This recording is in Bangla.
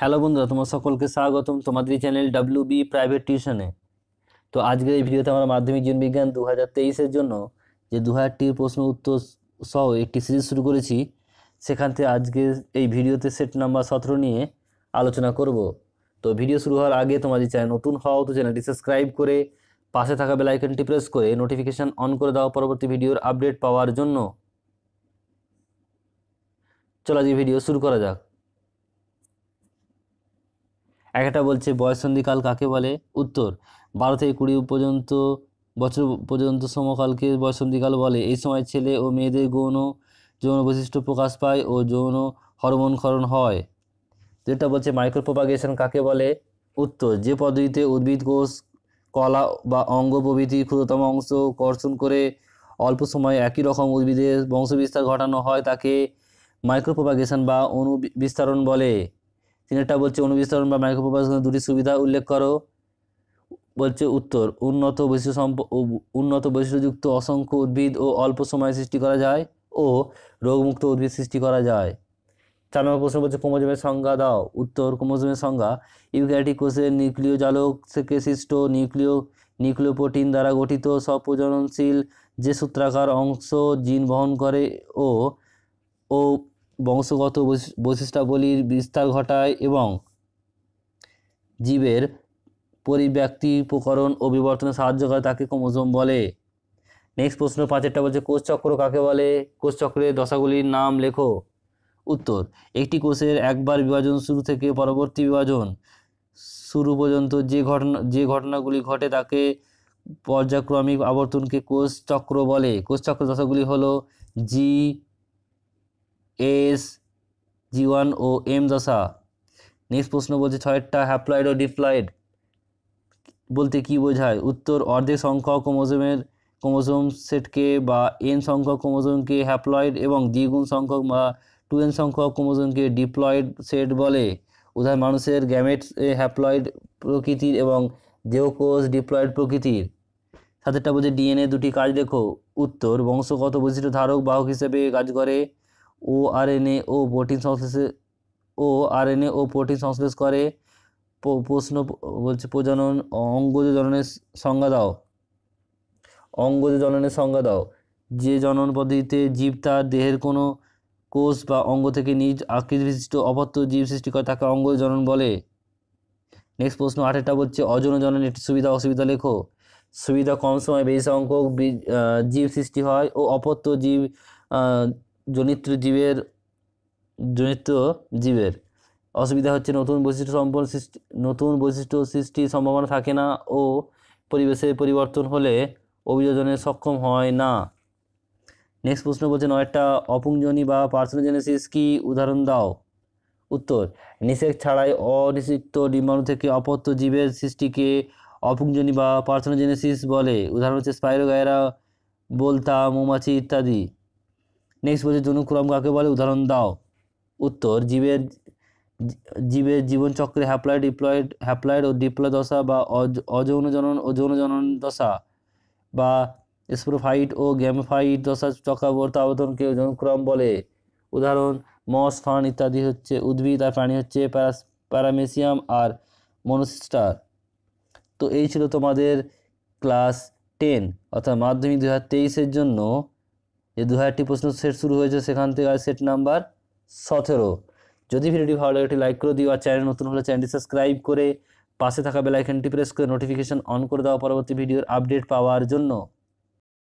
হ্যালো বন্ধুরা তোমার সকলকে স্বাগতম তোমাদের এই চ্যানেল ডাব্লিউ বি প্রাইভেট টিউশনে তো আজকের এই ভিডিওতে আমরা মাধ্যমিক জীবনবিজ্ঞান দু হাজার তেইশের জন্য যে দু হাজারটির প্রশ্ন উত্তর সহ একটি সিরিজ শুরু করেছি সেখান থেকে আজকে এই ভিডিওতে সেট নাম্বার সতেরো নিয়ে আলোচনা করব তো ভিডিও শুরু হওয়ার আগে তোমার যে চ্যানেল নতুন হও তো চ্যানেলটি সাবস্ক্রাইব করে পাশে থাকা বেলাইকনটি প্রেস করে নোটিফিকেশান অন করে দেওয়া পরবর্তী ভিডিওর আপডেট পাওয়ার জন্য চলো আজ ভিডিও শুরু করা যাক একটা বলছে বয়সন্ধিকাল কাকে বলে উত্তর বারো থেকে কুড়ি পর্যন্ত বছর পর্যন্ত সমকালকে বয়সন্ধিকাল বলে এই সময় ছেলে ও মেয়েদের গৌণ যৌন বৈশিষ্ট্য প্রকাশ পায় ও যৌন হরমোন ক্ষরণ হয় যেটা বলছে মাইক্রোপ্রোপাগেশন কাকে বলে উত্তর যে পদ্ধতিতে উদ্ভিদ কোষ কলা বা অঙ্গ প্রভৃতি ক্ষুদ্রতম অংশ কর্ষণ করে অল্প সময়ে একই রকম উদ্ভিদের বংশবিস্তার ঘটানো হয় তাকে মাইক্রোপ্রোপাগেশন বা অনু বিস্তারণ বলে একটা বলছে অনুবিস্তরণ বা মাইক্রোপ্রপাসনের দুটি সুবিধা উল্লেখ করো বলছে উত্তর উন্নত বৈশিষ্ট্য সম্প উন্নত বৈশিষ্ট্যযুক্ত অসংখ্য উদ্ভিদ ও অল্প সময় সৃষ্টি করা যায় ও রোগমুক্ত উদ্ভিদ সৃষ্টি করা যায় চার নম্বর প্রশ্ন বলছে কোমোজমের সংজ্ঞা দাও উত্তর কোমোজমের সংজ্ঞা ইউক্যারিটিক কোষের নিউক্লিয় জালক থেকে সৃষ্ট নিউক্লিয় নিউক্লিয় প্রোটিন দ্বারা গঠিত সপ্রজননশীল যে সূত্রাকার অংশ জিন বহন করে ও ও বংশগত বৈশিষ্ট্যাবলীর বিস্তার ঘটায় এবং জীবের পরিব্যক্তি উপকরণ ও বিবর্তনে সাহায্য করে তাকে ক্রোমোজোম বলে নেক্সট প্রশ্ন পাঁচেরটা বলছে কোষচক্র কাকে বলে কোষচক্রের দশাগুলির নাম লেখো উত্তর একটি কোষের একবার বিভাজন শুরু থেকে পরবর্তী বিভাজন শুরু পর্যন্ত যে ঘটনা যে ঘটনাগুলি ঘটে তাকে পর্যায়ক্রমিক আবর্তনকে কোষচক্র বলে কোষচক্র দশাগুলি হলো জি এস জি ওয়ান ও এম দশা নেক্সট প্রশ্ন বলছে ছয়টা হ্যাপ্লয়েড ও ডিপ্লয়েড বলতে কি বোঝায় উত্তর অর্ধেক সংখ্যক ক্রোমোজোমের ক্রোমোজোম সেটকে বা এন সংখ্যক ক্রোমোজোমকে হ্যাপ্লয়েড এবং দ্বিগুণ সংখ্যক বা টু এন সংখ্যক ক্রোমোজোমকে ডিপ্লয়েড সেট বলে উদাহরণ মানুষের গ্যামেট হ্যাপ্লয়েড প্রকৃতির এবং দেহকোষ ডিপ্লয়েড প্রকৃতির সাথেটা বলছে ডিএনএ দুটি কাজ দেখো উত্তর বংশগত বৈশিষ্ট্য ধারক বাহক হিসেবে কাজ করে ও আরএনএ ও প্রোটিন সংশ্লেষে ও আরএনএ ও প্রোটিন সংশ্লেষ করে প্রশ্ন বলছে প্রজনন অঙ্গজ জননের সংজ্ঞা দাও অঙ্গজ জননের সংজ্ঞা দাও যে জনন পদ্ধতিতে জীব তার দেহের কোনো কোষ বা অঙ্গ থেকে নিজ আকৃতি বিশিষ্ট অপত্য জীব সৃষ্টি করে তাকে অঙ্গ জনন বলে নেক্সট প্রশ্ন আঠেরটা বলছে অজন জনন একটি সুবিধা অসুবিধা লেখো সুবিধা কম সময় বেশি সংখ্যক জীব সৃষ্টি হয় ও অপত্য জীব জনিত্র জীবের জনিত্র জীবের অসুবিধা হচ্ছে নতুন বৈশিষ্ট্য সম্পন্ন সৃষ্টি নতুন বৈশিষ্ট্য সৃষ্টির সম্ভাবনা থাকে না ও পরিবেশের পরিবর্তন হলে অভিযোজনে সক্ষম হয় না নেক্সট প্রশ্ন বলছে নয়টা অপুংজনী বা পার্সোনোজেনেসিস কি উদাহরণ দাও উত্তর নিষেক ছাড়াই অনিষিক্ত ডিম্বাণু থেকে অপত্য জীবের সৃষ্টিকে অপুংজনী বা পার্সোনোজেনেসিস বলে উদাহরণ হচ্ছে স্পাইরোগায়রা বোলতা মৌমাছি ইত্যাদি নেক্সট বলছে যৌনক্রম কাকে বলে উদাহরণ দাও উত্তর জীবের জীবের জীবনচক্রে হ্যাপ্লয়েড ডিপ্লয়েড হ্যাপ্লয়েড ও ডিপ্লয় দশা বা অযৌন জনন ও যৌন জনন দশা বা স্প্রোফাইট ও গ্যামফাইট দশা চক্রাবর্ত আবর্তনকে জনুক্রম বলে উদাহরণ মস ফান ইত্যাদি হচ্ছে উদ্ভিদ আর প্রাণী হচ্ছে প্যারাস প্যারামেসিয়াম আর মনোসিস্টার তো এই ছিল তোমাদের ক্লাস টেন অর্থাৎ মাধ্যমিক দু হাজার তেইশের জন্য যে দু হাজারটি প্রশ্ন সেট শুরু হয়েছে সেখান থেকে আর সেট নাম্বার সতেরো যদি ভিডিওটি ভালো লাগে একটি লাইক করে দিও আর চ্যানেল নতুন হলে চ্যানেলটি সাবস্ক্রাইব করে পাশে থাকা বেলাইকনটি প্রেস করে নোটিফিকেশান অন করে দেওয়া পরবর্তী ভিডিওর আপডেট পাওয়ার জন্য